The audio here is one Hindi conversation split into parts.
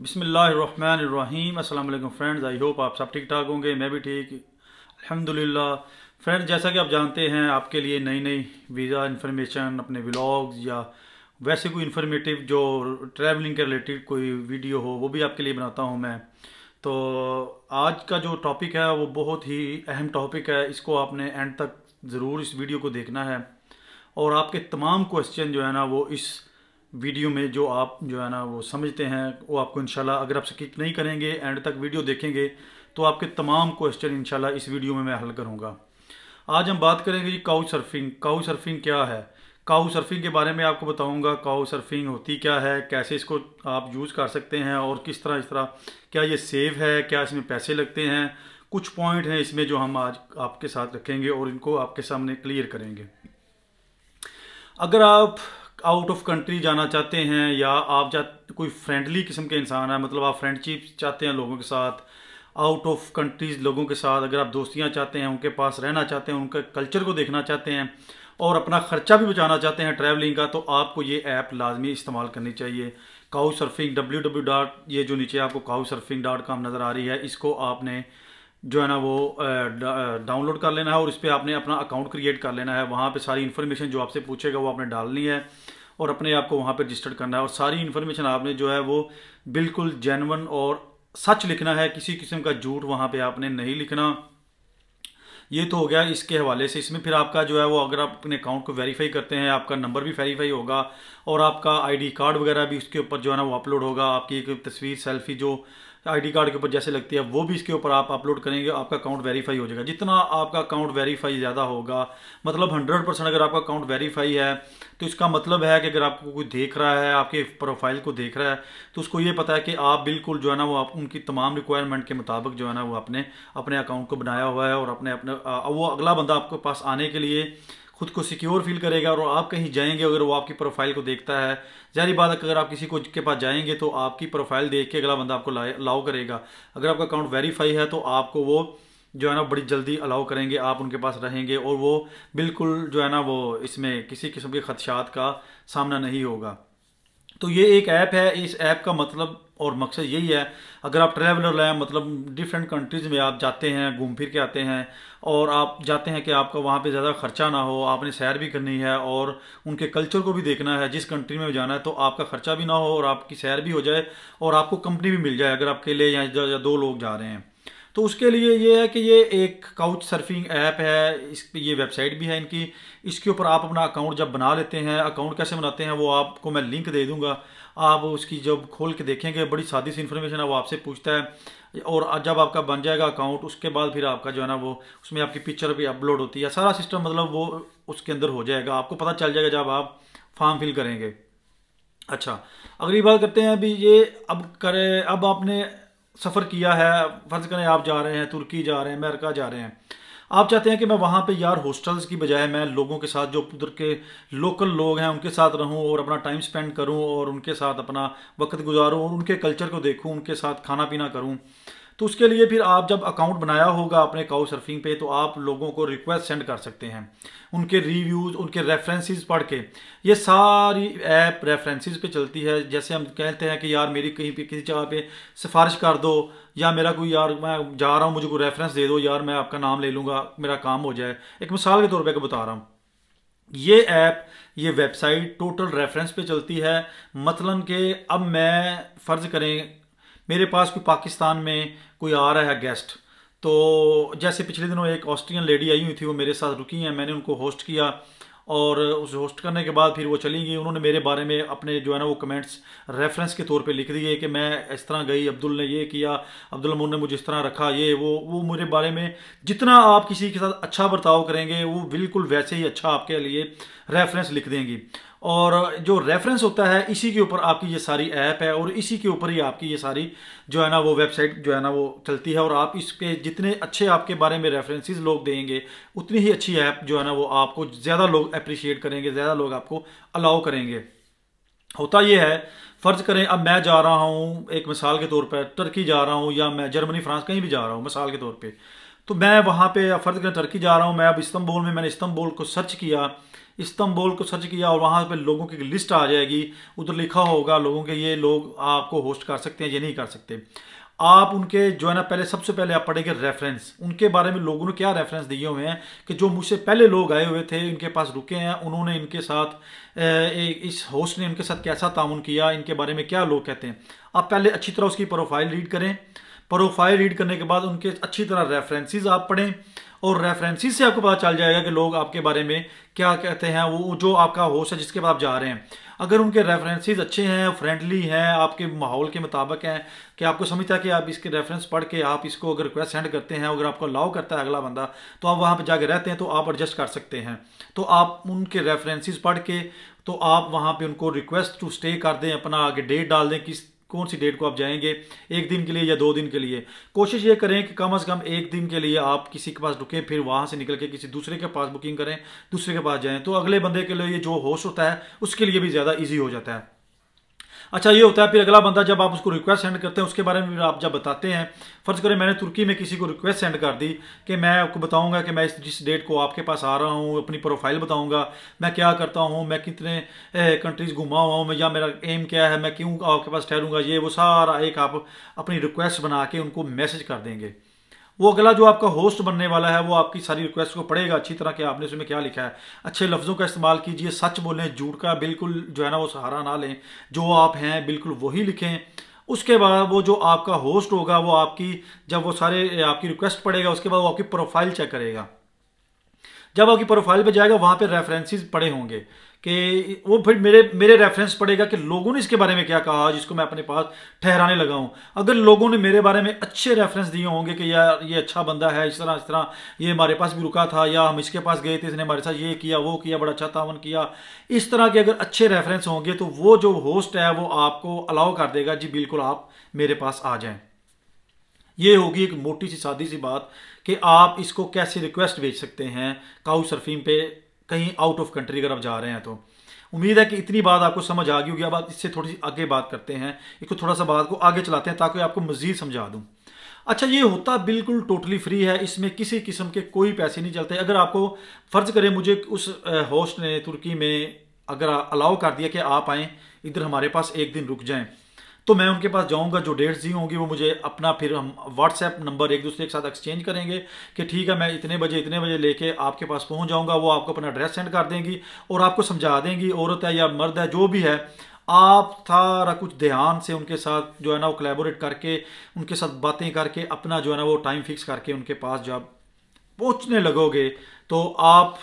बिसमीम फ्रेंड्स आई होप आप सब ठीक ठाक होंगे मैं भी ठीक अलहमदिल्ला फ्रेंड्स जैसा कि आप जानते हैं आपके लिए नई नई वीज़ा इन्फॉर्मेशन अपने व्लॉग्स या वैसे कोई इन्फॉर्मेटिव जो ट्रैवलिंग के रिलेटेड कोई वीडियो हो वो भी आपके लिए बनाता हूँ मैं तो आज का जो टॉपिक है वो बहुत ही अहम टॉपिक है इसको आपने एंड तक ज़रूर इस वीडियो को देखना है और आपके तमाम क्वेश्चन जो है ना वो इस वीडियो में जो आप जो है ना वो समझते हैं वो आपको इनशाला अगर आप स्किप नहीं करेंगे एंड तक वीडियो देखेंगे तो आपके तमाम क्वेश्चन इनशाला इस वीडियो में मैं हल करूँगा आज हम बात करेंगे जी काउ सर्फिंग काउ सर्फिंग क्या है काउ सर्फिंग के बारे में आपको बताऊंगा काउ सर्फिंग होती क्या है कैसे इसको आप यूज़ कर सकते हैं और किस तरह इस तरह क्या ये सेफ है क्या इसमें पैसे लगते हैं कुछ पॉइंट हैं इसमें जो हम आज आपके साथ रखेंगे और इनको आपके सामने क्लियर करेंगे अगर आप आउट ऑफ कंट्री जाना चाहते हैं या आप जा कोई फ्रेंडली किस्म के इंसान है मतलब आप फ्रेंडशिप चाहते हैं लोगों के साथ आउट ऑफ कंट्रीज़ लोगों के साथ अगर आप दोस्तियाँ चाहते हैं उनके पास रहना चाहते हैं उनके कल्चर को देखना चाहते हैं और अपना ख़र्चा भी बचाना चाहते हैं ट्रैवलिंग का तो आपको ये ऐप लाजमी इस्तेमाल करनी चाहिए couch surfing W W dot ये जो नीचे आपको काउ सर्फिंग डॉट कॉम नज़र आ रही है इसको आपने जो है ना वो डाउनलोड कर लेना है और इस पर आपने अपना अकाउंट क्रिएट कर लेना है वहाँ पे सारी इन्फॉर्मेशन जो आपसे पूछेगा वो आपने डालनी है और अपने आप को वहाँ पे रजिस्टर करना है और सारी इन्फॉर्मेशन आपने जो है वो बिल्कुल जेनवन और सच लिखना है किसी किस्म का झूठ वहाँ पर आपने नहीं लिखना ये तो हो गया इसके हवाले से इसमें फिर आपका जो है वो अगर आप अपने अकाउंट को वेरीफाई करते हैं आपका नंबर भी वेरीफाई होगा और आपका आईडी कार्ड वगैरह भी उसके ऊपर जो है ना वो अपलोड होगा आपकी एक तस्वीर सेल्फी जो आईडी कार्ड के ऊपर जैसे लगती है वो भी इसके ऊपर आप अपलोड करेंगे आपका अकाउंट वेरीफाई हो जाएगा जितना आपका अकाउंट वेरीफाई ज़्यादा होगा मतलब हंड्रेड परसेंट अगर आपका अकाउंट वेरीफाई है तो इसका मतलब है कि अगर आपको कोई देख रहा है आपके प्रोफाइल को देख रहा है तो उसको ये पता है कि आप बिल्कुल जो है ना वो आप उनकी तमाम रिक्वायरमेंट के मुताबिक जो है ना वो आपने अपने अकाउंट को बनाया हुआ है और अपने अपने वो अगला बंदा आपके पास आने के लिए खुद को सिक्योर फील करेगा और आप कहीं जाएंगे अगर वो आपकी प्रोफाइल को देखता है जारी बात अगर आप किसी को के पास जाएंगे तो आपकी प्रोफाइल देख के अगला बंदा आपको अलाउ करेगा अगर आपका अकाउंट वेरीफाई है तो आपको वो जो है ना बड़ी जल्दी अलाउ करेंगे आप उनके पास रहेंगे और वो बिल्कुल जो है ना वो इसमें किसी किस्म के खदशात का सामना नहीं होगा तो ये एक ऐप है इस ऐप का मतलब और मकसद यही है अगर आप ट्रैवलर हैं मतलब डिफरेंट कंट्रीज़ में आप जाते हैं घूम फिर के आते हैं और आप जाते हैं कि आपका वहाँ पे ज़्यादा ख़र्चा ना हो आपने सैर भी करनी है और उनके कल्चर को भी देखना है जिस कंट्री में जाना है तो आपका ख़र्चा भी ना हो और आपकी सैर भी हो जाए और आपको कंपनी भी मिल जाए अगर आप अकेले या दो लोग जा रहे हैं तो उसके लिए ये है कि ये एक काउच सर्फिंग ऐप है इस पर ये वेबसाइट भी है इनकी इसके ऊपर आप अपना अकाउंट जब बना लेते हैं अकाउंट कैसे बनाते हैं वो आपको मैं लिंक दे दूँगा आप उसकी जब खोल के देखेंगे बड़ी सादी सी इन्फॉर्मेशन है वो आपसे पूछता है और जब आपका बन जाएगा अकाउंट उसके बाद फिर आपका जो है ना वो उसमें आपकी पिक्चर भी अपलोड होती है सारा सिस्टम मतलब वो उसके अंदर हो जाएगा आपको पता चल जाएगा जब आप फॉर्म फिल करेंगे अच्छा अगली बात करते हैं अभी ये अब करें अब आपने सफ़र किया है फ़र्ज़ करें आप जा रहे हैं तुर्की जा रहे हैं अमेरिका जा रहे हैं आप चाहते हैं कि मैं वहाँ पे यार हॉस्टल्स की बजाय मैं लोगों के साथ जो उधर के लोकल लोग हैं उनके साथ रहूँ और अपना टाइम स्पेंड करूँ और उनके साथ अपना वक्त गुजारूँ और उनके कल्चर को देखूँ उनके साथ खाना पीना करूँ तो उसके लिए फिर आप जब अकाउंट बनाया होगा अपने काउ सर्फिंग पे तो आप लोगों को रिक्वेस्ट सेंड कर सकते हैं उनके रिव्यूज़ उनके रेफरेंसेस पढ़ के ये सारी ऐप रेफरेंसेस पे चलती है जैसे हम कहते हैं कि यार मेरी कहीं पे किसी जगह पे सिफारिश कर दो या मेरा कोई यार मैं जा रहा हूँ मुझे कोई रेफरेंस दे दो यार मैं आपका नाम ले लूँगा मेरा काम हो जाए एक मिसाल के तौर पर बता रहा हूँ ये ऐप ये वेबसाइट टोटल रेफरेंस पे चलती है मतलब के अब मैं फ़र्ज़ करें मेरे पास कोई पाकिस्तान में कोई आ रहा है गेस्ट तो जैसे पिछले दिनों एक ऑस्ट्रियन लेडी आई हुई थी वो मेरे साथ रुकी हैं मैंने उनको होस्ट किया और उस होस्ट करने के बाद फिर वो चली गई उन्होंने मेरे बारे में अपने जो है ना वो कमेंट्स रेफरेंस के तौर पे लिख दिए कि मैं इस तरह गई अब्दुल ने ये किया अब्दुल अमून ने मुझे इस तरह रखा ये वो वो मेरे बारे में जितना आप किसी के साथ अच्छा बर्ताव करेंगे वो बिल्कुल वैसे ही अच्छा आपके लिए रेफरेंस लिख देंगी और जो रेफरेंस होता है इसी के ऊपर आपकी ये सारी ऐप है और इसी के ऊपर ही आपकी ये सारी जो है ना वो वेबसाइट जो है ना वो चलती है और आप इसके जितने अच्छे आपके बारे में रेफरेंसेस लोग देंगे उतनी ही अच्छी ऐप जो है ना वो आपको ज़्यादा लोग अप्रिशिएट करेंगे ज़्यादा लोग आपको अलाउ करेंगे होता यह है फ़र्ज़ करें अब मैं जा रहा हूँ एक मिसाल के तौर पर टर्की जा रहा हूँ या मैं जर्मनी फ्रांस कहीं भी जा रहा हूँ मिसाल के तौर पर तो मैं वहाँ पर फ़र्ज़ करें टर्की जा रहा हूँ मैं अब इस्तंबुल में मैंने इस्तंबुल को सर्च किया इस्तंबोल को सर्च किया और वहाँ पर लोगों की लिस्ट आ जाएगी उधर लिखा होगा लोगों के ये लोग आपको होस्ट कर सकते हैं ये नहीं कर सकते आप उनके जो है ना पहले सबसे पहले आप पढ़ेंगे रेफरेंस उनके बारे में लोगों ने क्या रेफरेंस दिए हुए हैं कि जो मुझसे पहले लोग आए हुए थे इनके पास रुके हैं उन्होंने इनके साथ इस होस्ट ने इनके साथ कैसा ताउन किया इनके बारे में क्या लोग कहते हैं आप पहले अच्छी तरह उसकी प्रोफाइल रीड करें प्रोफाइल रीड करने के बाद उनके अच्छी तरह रेफरेंसेज आप पढ़ें और रेफरेंसी से आपको पता चल जाएगा कि लोग आपके बारे में क्या कहते हैं वो जो आपका होस्ट है जिसके बाद आप जा रहे हैं अगर उनके रेफरेंसेस अच्छे हैं फ्रेंडली हैं आपके माहौल के मुताबिक हैं कि आपको समझता है कि आप इसके रेफरेंस पढ़ के आप इसको अगर रिक्वेस्ट सेंड करते हैं अगर आपको अलाउ करता है अगला बंदा तो आप वहाँ पर जाके रहते हैं तो आप एडजस्ट कर सकते हैं तो आप उनके रेफरेंसेज पढ़ के तो आप वहाँ पर उनको रिक्वेस्ट टू स्टे कर दें अपना आगे डेट डाल दें किस कौन सी डेट को आप जाएंगे एक दिन के लिए या दो दिन के लिए कोशिश ये करें कि कम से कम एक दिन के लिए आप किसी के पास रुकें फिर वहाँ से निकल के किसी दूसरे के पास बुकिंग करें दूसरे के पास जाएं तो अगले बंदे के लिए ये जो होश होता है उसके लिए भी ज़्यादा ईजी हो जाता है अच्छा ये होता है फिर अगला बंदा जब आप उसको रिक्वेस्ट सेंड करते हैं उसके बारे में आप जब बताते हैं फ़र्ज़ करें मैंने तुर्की में किसी को रिक्वेस्ट सेंड कर दी कि मैं आपको बताऊंगा कि मैं इस जिस डेट को आपके पास आ रहा हूँ अपनी प्रोफाइल बताऊँगा मैं क्या करता हूँ मैं कितने कंट्रीज़ घुमा हुआ हूँ या मेरा एम क्या है मैं क्यों आपके पास ठहरूंगा ये वो सारा एक आप अपनी रिक्वेस्ट बना के उनको मैसेज कर देंगे वो अगला जो आपका होस्ट बनने वाला है वो आपकी सारी रिक्वेस्ट को पढ़ेगा अच्छी तरह के आपने उसमें क्या लिखा है अच्छे लफ्ज़ों का इस्तेमाल कीजिए सच बोलें झूठ का बिल्कुल जो है ना वो सहारा ना लें जो आप हैं बिल्कुल वही लिखें उसके बाद वो जो आपका होस्ट होगा वो आपकी जब वो सारे आपकी रिक्वेस्ट पड़ेगा उसके बाद वो आपकी प्रोफाइल चेक करेगा जब आपकी प्रोफाइल पे जाएगा वहाँ पे रेफरेंसेस पड़े होंगे कि वो फिर मेरे मेरे रेफरेंस पड़ेगा कि लोगों ने इसके बारे में क्या कहा जिसको मैं अपने पास ठहराने लगा हूँ अगर लोगों ने मेरे बारे में अच्छे रेफरेंस दिए होंगे कि यार ये अच्छा बंदा है इस तरह इस तरह ये हमारे पास भी रुका था या हम इसके पास गए थे इसने हमारे साथ ये किया वो किया बड़ा अच्छा तावन किया इस तरह के अगर अच्छे रेफरेंस होंगे तो वो जो होस्ट है वो आपको अलाउ कर देगा जी बिल्कुल आप मेरे पास आ जाएँ ये होगी एक मोटी सी सादी सी बात कि आप इसको कैसे रिक्वेस्ट भेज सकते हैं काउ सरफिंग पे कहीं आउट ऑफ कंट्री अगर आप जा रहे हैं तो उम्मीद है कि इतनी बात आपको समझ आ गई होगी अब आप इससे थोड़ी सी आगे बात करते हैं इसको थोड़ा सा बात को आगे चलाते हैं ताकि आपको मज़ीद समझा दूँ अच्छा ये होता बिल्कुल टोटली फ्री है इसमें किसी किस्म के कोई पैसे नहीं चलते अगर आपको फ़र्ज़ करें मुझे उस होस्ट ने तुर्की में अगर अलाउ कर दिया कि आप आएँ इधर हमारे पास एक दिन रुक जाएँ तो मैं उनके पास जाऊँगा जो डेट्स दी होंगी वो मुझे अपना फिर हम व्हाट्सएप नंबर एक दूसरे के साथ एक्सचेंज करेंगे कि ठीक है मैं इतने बजे इतने बजे लेके आपके पास पहुँच जाऊँगा वो आपको अपना एड्रेस सेंड कर देंगी और आपको समझा देंगी औरत है या मर्द है जो भी है आप सारा कुछ ध्यान से उनके साथ जो है ना वो कलेबोरेट करके उनके साथ बातें करके अपना जो है ना वो टाइम फिक्स करके उनके पास जब पहुँचने लगोगे तो आप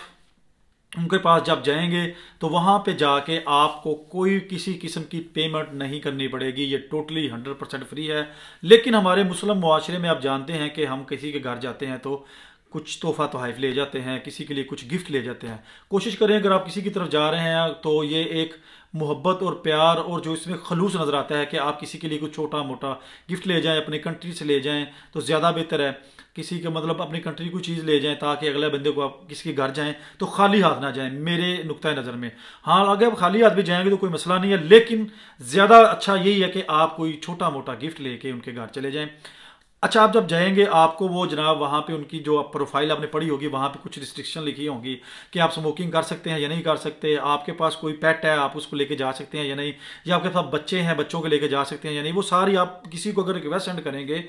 उनके पास जब जाएंगे तो वहाँ पे जाके आपको कोई किसी किस्म की पेमेंट नहीं करनी पड़ेगी ये टोटली हंड्रेड परसेंट फ्री है लेकिन हमारे मुस्लिम माशरे में आप जानते हैं कि हम किसी के घर जाते हैं तो कुछ तोहफा तोहफ ले जाते हैं किसी के लिए कुछ गिफ्ट ले जाते हैं कोशिश करें अगर आप किसी की तरफ जा रहे हैं तो ये एक मोहब्बत और प्यार और जो इसमें खलूस नज़र आता है कि आप किसी के लिए कुछ छोटा मोटा गिफ्ट ले जाएं अपने कंट्री से ले जाएं तो ज़्यादा बेहतर है किसी के मतलब अपनी कंट्री की चीज़ ले जाएं ताकि अगले बंदे को आप किसी के घर जाएं तो खाली हाथ ना जाएं मेरे नुकतः नज़र में हाँ अगर आप खाली हाथ भी जाएंगे तो कोई मसला नहीं है लेकिन ज़्यादा अच्छा यही है कि आप कोई छोटा मोटा गिफ्ट ले उनके घर चले जाएँ अच्छा आप जब जाएंगे आपको वो जनाब वहाँ पे उनकी जो प्रोफाइल आपने पढ़ी होगी वहाँ पे कुछ रिस्ट्रिक्शन लिखी होंगी कि आप स्मोकिंग कर सकते हैं या नहीं कर सकते आपके पास कोई पेट है आप उसको लेके जा सकते हैं या नहीं या आपके पास बच्चे हैं बच्चों को लेके जा सकते हैं या नहीं वो सारी आप किसी को अगर रिक्वेस्ट सेंड करेंगे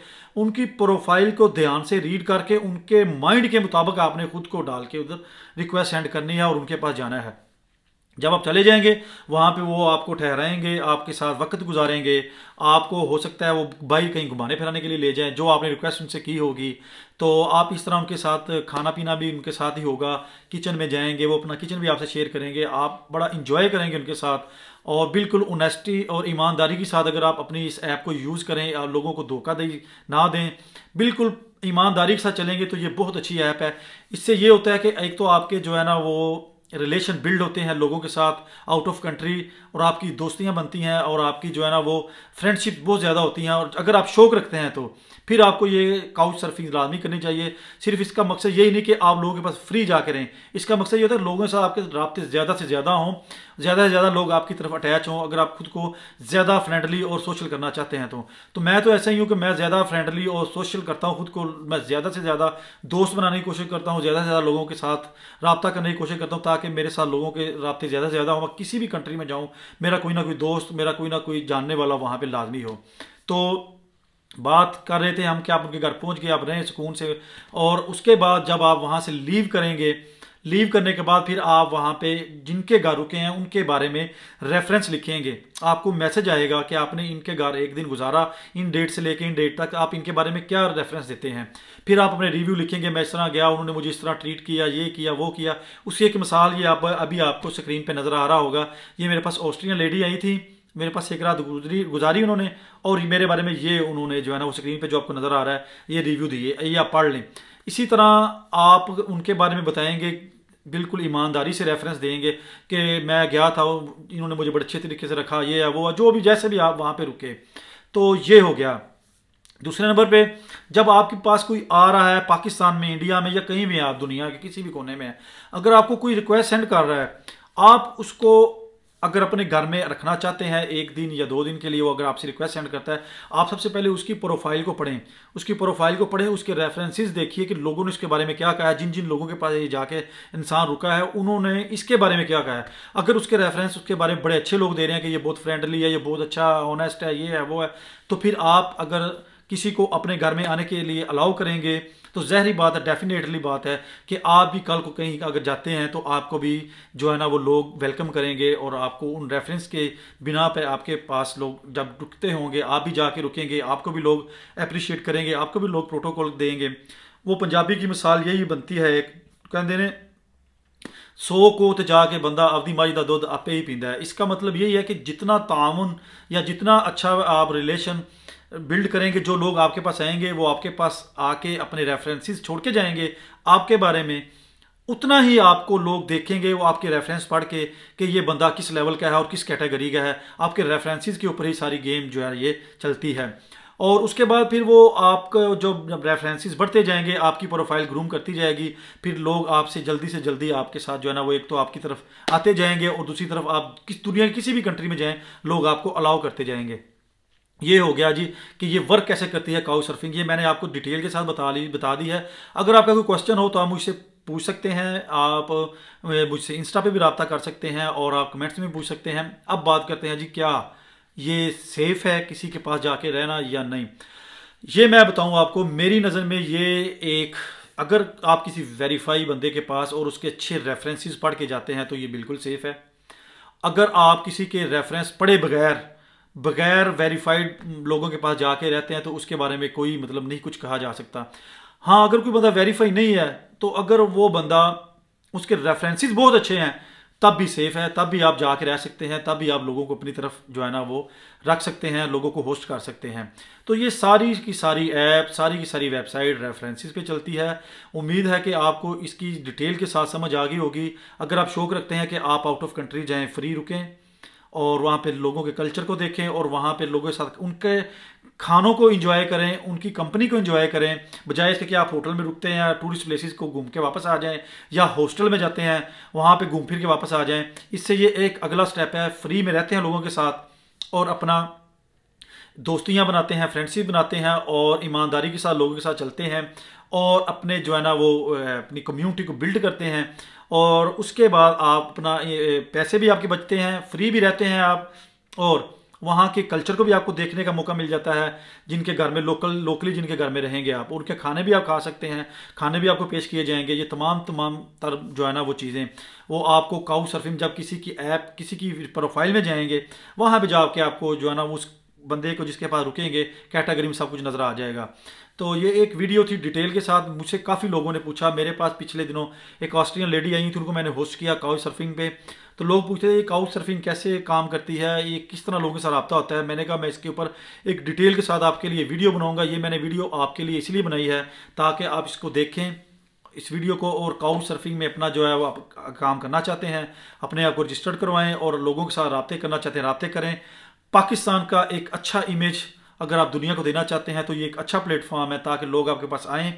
उनकी प्रोफाइल को ध्यान से रीड करके उनके माइंड के मुताबिक आपने खुद को डाल के उधर रिक्वेस्ट सेंड करनी है और उनके पास जाना है जब आप चले जाएंगे वहाँ पे वो आपको ठहराएंगे आपके साथ वक्त गुजारेंगे आपको हो सकता है वो बाइक कहीं घुमाने फिराने के लिए ले जाएं जो आपने रिक्वेस्ट उनसे की होगी तो आप इस तरह उनके साथ खाना पीना भी उनके साथ ही होगा किचन में जाएंगे वो अपना किचन भी आपसे शेयर करेंगे आप बड़ा इंजॉय करेंगे उनके साथ और बिल्कुल ओनेस्टी और ईमानदारी के साथ अगर आप अपनी इस ऐप को यूज़ करें और लोगों को धोखा दे ना दें बिल्कुल ईमानदारी के साथ चलेंगे तो ये बहुत अच्छी ऐप है इससे ये होता है कि एक तो आपके जो है ना वो रिलेशन बिल्ड होते हैं लोगों के साथ आउट ऑफ कंट्री और आपकी दोस्तियां बनती हैं और आपकी जो है ना वो फ्रेंडशिप बहुत ज़्यादा होती हैं और अगर आप शौक रखते हैं तो फिर आपको ये काउच सर्फिंग लाजमी करनी चाहिए सिर्फ इसका मकसद यही नहीं कि आप लोगों के पास फ्री जा करें इसका मकसद ये होता है लोगों के साथ आपके रबते ज़्यादा से ज़्यादा हों ज़्यादा से ज़्यादा लोग आपकी तरफ अटैच हों अगर आप खुद को ज़्यादा फ्रेंडली और सोशल करना चाहते हैं तो तो मैं तो ऐसा ही हूँ कि मैं ज़्यादा फ्रेंडली और सोशल करता हूँ खुद को मैं ज़्यादा से ज़्यादा दोस्त बनाने की कोशिश करता हूँ ज़्यादा से ज़्यादा लोगों के साथ रबता करने की कोशिश करता हूँ ताकि कि मेरे साथ लोगों के रबते ज़्यादा से ज़्यादा हो मैं किसी भी कंट्री में जाऊँ मेरा कोई ना कोई दोस्त मेरा कोई ना कोई जानने वाला वहाँ पर लाजमी हो तो बात कर रहे थे हम कि आप उनके घर पहुँच गए आप रहें सुकून से और उसके बाद जब आप वहाँ से लीव करेंगे लीव करने के बाद फिर आप वहाँ पे जिनके घर रुके हैं उनके बारे में रेफरेंस लिखेंगे आपको मैसेज आएगा कि आपने इनके घर एक दिन गुजारा इन डेट से लेके इन डेट तक आप इनके बारे में क्या रेफरेंस देते हैं फिर आप अपने रिव्यू लिखेंगे मैं इस तरह गया उन्होंने मुझे इस तरह ट्रीट किया ये किया वो किया उसकी एक मिसाल ये आप अभी आपको स्क्रीन पर नज़र आ रहा होगा ये मेरे पास ऑस्ट्रेलियन लेडी आई थी मेरे पास एक रात गुजरी गुजारी उन्होंने और मेरे बारे में ये उन्होंने जो है ना वो स्क्रीन पे जो आपको नज़र आ रहा है ये रिव्यू दिए ये आप पढ़ लें इसी तरह आप उनके बारे में बताएंगे बिल्कुल ईमानदारी से रेफरेंस देंगे कि मैं गया था इन्होंने मुझे बड़े अच्छे तरीके से रखा ये है वो जो भी जैसे भी आप वहाँ पर रुके तो ये हो गया दूसरे नंबर पे जब आपके पास कोई आ रहा है पाकिस्तान में इंडिया में या कहीं भी आप दुनिया के किसी भी कोने में अगर आपको कोई रिक्वेस्ट सेंड कर रहा है आप उसको अगर अपने घर में रखना चाहते हैं एक दिन या दो दिन के लिए वो अगर आपसे रिक्वेस्ट सेंड करता है आप सबसे पहले उसकी प्रोफाइल को पढ़ें उसकी प्रोफाइल को पढ़ें उसके रेफरेंसेस देखिए कि लोगों ने इसके बारे में क्या कहा है जिन जिन लोगों के पास ये जाके इंसान रुका है उन्होंने इसके बारे में क्या कहा है अगर उसके रेफरेंस उसके बारे में बड़े अच्छे लोग दे रहे हैं कि ये बहुत फ्रेंडली है ये बहुत अच्छा ऑनेस्ट है ये है वो है तो फिर आप अगर किसी को अपने घर में आने के लिए अलाउ करेंगे तो जहरी बात है डेफिनेटली बात है कि आप भी कल को कहीं अगर जाते हैं तो आपको भी जो है ना वो लोग वेलकम करेंगे और आपको उन रेफरेंस के बिना पर आपके पास लोग जब रुकते होंगे आप भी जाके रुकेंगे आपको भी लोग अप्रिशिएट करेंगे आपको भी लोग प्रोटोकॉल देंगे वो पंजाबी की मिसाल यही बनती है एक कहते ने सो को तो जाके बंदा अपनी माई का दुध आपे ही ਪੀਂਦਾ है इसका मतलब यही है कि जितना ਜਿੰਨਾ या जितना अच्छा आप रिलेशन बिल्ड करें कि जो लोग आपके पास आएंगे वो आपके पास आके अपने रेफरेंसेस छोड़ के जाएंगे आपके बारे में उतना ही आपको लोग देखेंगे वो आपके रेफरेंस पढ़ के कि ये बंदा किस लेवल का है और किस कैटेगरी का है आपके रेफरेंसेस के ऊपर ही सारी गेम जो है ये चलती है और उसके बाद फिर वो आपका जो रेफरेंसेस बढ़ते जाएंगे आपकी प्रोफाइल ग्रूम करती जाएगी फिर लोग आपसे जल्दी से जल्दी आपके साथ जो है ना वो एक तो आपकी तरफ आते जाएंगे और दूसरी तरफ आप किस दुनिया की किसी भी कंट्री में जाएं लोग आपको अलाउ करते जाएंगे ये हो गया जी कि ये वर्क कैसे करती है काउ सर्फिंग ये मैंने आपको डिटेल के साथ बता ली बता दी है अगर आपका कोई क्वेश्चन हो तो आप मुझसे पूछ सकते हैं आप मुझसे इंस्टा पे भी रबता कर सकते हैं और आप कमेंट्स में पूछ सकते हैं अब बात करते हैं जी क्या ये सेफ़ है किसी के पास जाके रहना या नहीं ये मैं बताऊं आपको मेरी नज़र में ये एक अगर आप किसी वेरीफाई बंदे के पास और उसके अच्छे रेफरेंसेस पढ़ के जाते हैं तो ये बिल्कुल सेफ़ है अगर आप किसी के रेफरेंस पढ़े बगैर बगैर वेरीफाइड लोगों के पास जाके रहते हैं तो उसके बारे में कोई मतलब नहीं कुछ कहा जा सकता हाँ अगर कोई बंदा वेरीफाई नहीं है तो अगर वो बंदा उसके रेफरेंसेस बहुत अच्छे हैं तब भी सेफ़ है तब भी आप जाके रह सकते हैं तब भी आप लोगों को अपनी तरफ जो है ना वो रख सकते हैं लोगों को होस्ट कर सकते हैं तो ये सारी की सारी ऐप सारी की सारी वेबसाइट रेफरेंसेस पे चलती है उम्मीद है कि आपको इसकी डिटेल के साथ समझ आ गई होगी अगर आप शौक रखते हैं कि आप आउट ऑफ कंट्री जाएँ फ्री रुकें और वहाँ पे लोगों के कल्चर को देखें और वहाँ पे लोगों के साथ उनके खानों को इन्जॉय करें उनकी कंपनी को इन्जॉय करें बजाय इसके कि आप होटल में रुकते हैं या टूरिस्ट प्लेसेस को घूम के वापस आ जाएं या हॉस्टल में जाते हैं वहाँ पे घूम फिर के वापस आ जाएं इससे ये एक अगला स्टेप है फ्री में रहते हैं लोगों के साथ और अपना दोस्तियाँ बनाते हैं फ्रेंडशिप बनाते हैं और ईमानदारी के साथ लोगों के साथ चलते हैं और अपने जो है ना वो अपनी कम्यूनिटी को बिल्ड करते हैं और उसके बाद आप अपना ये पैसे भी आपके बचते हैं फ्री भी रहते हैं आप और वहाँ के कल्चर को भी आपको देखने का मौका मिल जाता है जिनके घर में लोकल लोकली जिनके घर में रहेंगे आप उनके खाने भी आप खा सकते हैं खाने भी आपको पेश किए जाएंगे ये तमाम तमाम तर जो है ना वो चीज़ें वो आपको काउ सर्फिंग जब किसी की ऐप किसी की प्रोफाइल में जाएंगे वहाँ पर जाके आपको जो है ना उस बंदे को जिसके पास रुकेंगे कैटेगरी में सब कुछ नज़र आ जाएगा तो ये एक वीडियो थी डिटेल के साथ मुझसे काफ़ी लोगों ने पूछा मेरे पास पिछले दिनों एक ऑस्ट्रेलियन लेडी आई थी उनको मैंने होस्ट किया काउ सर्फिंग पे तो लोग पूछते थे ये काउ सर्फिंग कैसे काम करती है ये किस तरह लोगों के साथ रबता होता है मैंने कहा मैं इसके ऊपर एक डिटेल के साथ आपके लिए वीडियो बनाऊंगा ये मैंने वीडियो आपके लिए इसलिए बनाई है ताकि आप इसको देखें इस वीडियो को और काउ सर्फिंग में अपना जो है वो आप काम करना चाहते हैं अपने आप को रजिस्टर्ड करवाएं और लोगों के साथ रबते करना चाहते हैं रबते करें पाकिस्तान का एक अच्छा इमेज अगर आप दुनिया को देना चाहते हैं तो ये एक अच्छा प्लेटफॉर्म है ताकि लोग आपके पास आएँ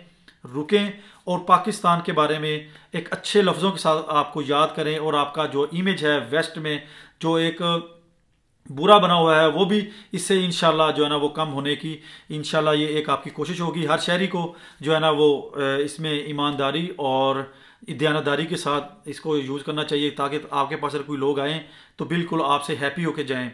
रुकें और पाकिस्तान के बारे में एक अच्छे लफ्ज़ों के साथ आपको याद करें और आपका जो इमेज है वेस्ट में जो एक बुरा बना हुआ है वो भी इससे इन जो है ना वो कम होने की इन ये एक आपकी कोशिश होगी हर शहरी को जो है ना वो इसमें ईमानदारी और दयानदारी के साथ इसको यूज़ करना चाहिए ताकि आपके पास अगर कोई लोग आएँ तो बिल्कुल आपसे हैप्पी होकर जाएँ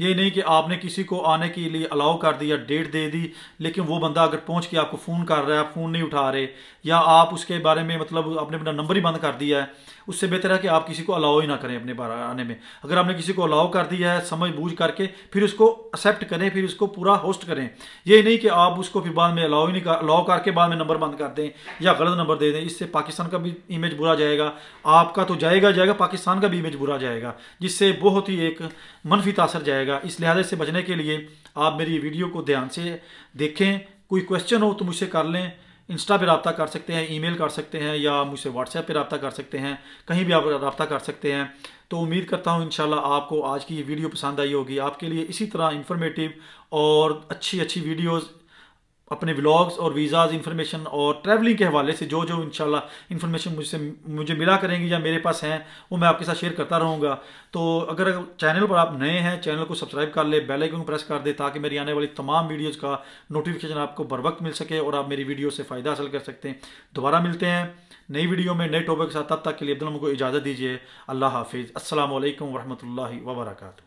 ये नहीं कि आपने किसी को आने के लिए अलाउ कर दिया डेट दे दी लेकिन वो बंदा अगर पहुंच के आपको फ़ोन कर रहा है आप फ़ोन नहीं उठा रहे या आप उसके बारे में मतलब आपने अपना नंबर ही बंद कर दिया है उससे बेहतर है कि आप किसी को अलाउ ही ना करें अपने बारे आने में अगर आपने किसी को अलाउ कर दिया है समझ बूझ करके फिर उसको एक्सेप्ट करें फिर उसको पूरा होस्ट करें ये नहीं कि आप उसको फिर बाद में अलाउ ही नहीं कर अलाउ करके बाद में नंबर बंद कर दें या गलत नंबर दे दें इससे पाकिस्तान का भी इमेज बुरा जाएगा आपका तो जाएगा जाएगा पाकिस्तान का भी इमेज बुरा जाएगा जिससे बहुत ही एक मनफी तासर जाएगा जाएगा इस लिहाजे से बचने के लिए आप मेरी वीडियो को ध्यान से देखें कोई क्वेश्चन हो तो मुझसे कर लें इंस्टा पर रबता कर सकते हैं ईमेल कर सकते हैं या मुझसे व्हाट्सएप पर रबता कर सकते हैं कहीं भी आप रबता कर सकते हैं तो उम्मीद करता हूँ इन आपको आज की ये वीडियो पसंद आई होगी आपके लिए इसी तरह इन्फॉर्मेटिव और अच्छी अच्छी वीडियोज़ अपने व्लॉग्स और वीज़ाज इन्फॉर्मेशन और ट्रैवलिंग के हवाले से जो जो इन शाला इन्फॉर्मेशन मुझसे मुझे मिला करेंगी या मेरे पास हैं वो मैं आपके साथ शेयर करता रहूँगा तो अगर चैनल पर आप नए हैं चैनल को सब्सक्राइब कर ले बेल आइकन प्रेस कर दे ताकि मेरी आने वाली तमाम वीडियोज़ का नोटिफिकेशन आपको बर वक्त मिल सके और आप मेरी वीडियो से फ़ायदा हासिल कर सकते हैं दोबारा मिलते हैं नई वीडियो में नए टॉपिक के साथ तब तक के लिए अब्दुल को इजाज़त दीजिए अल्लाह हाफिज़ असल वरहमल वर्का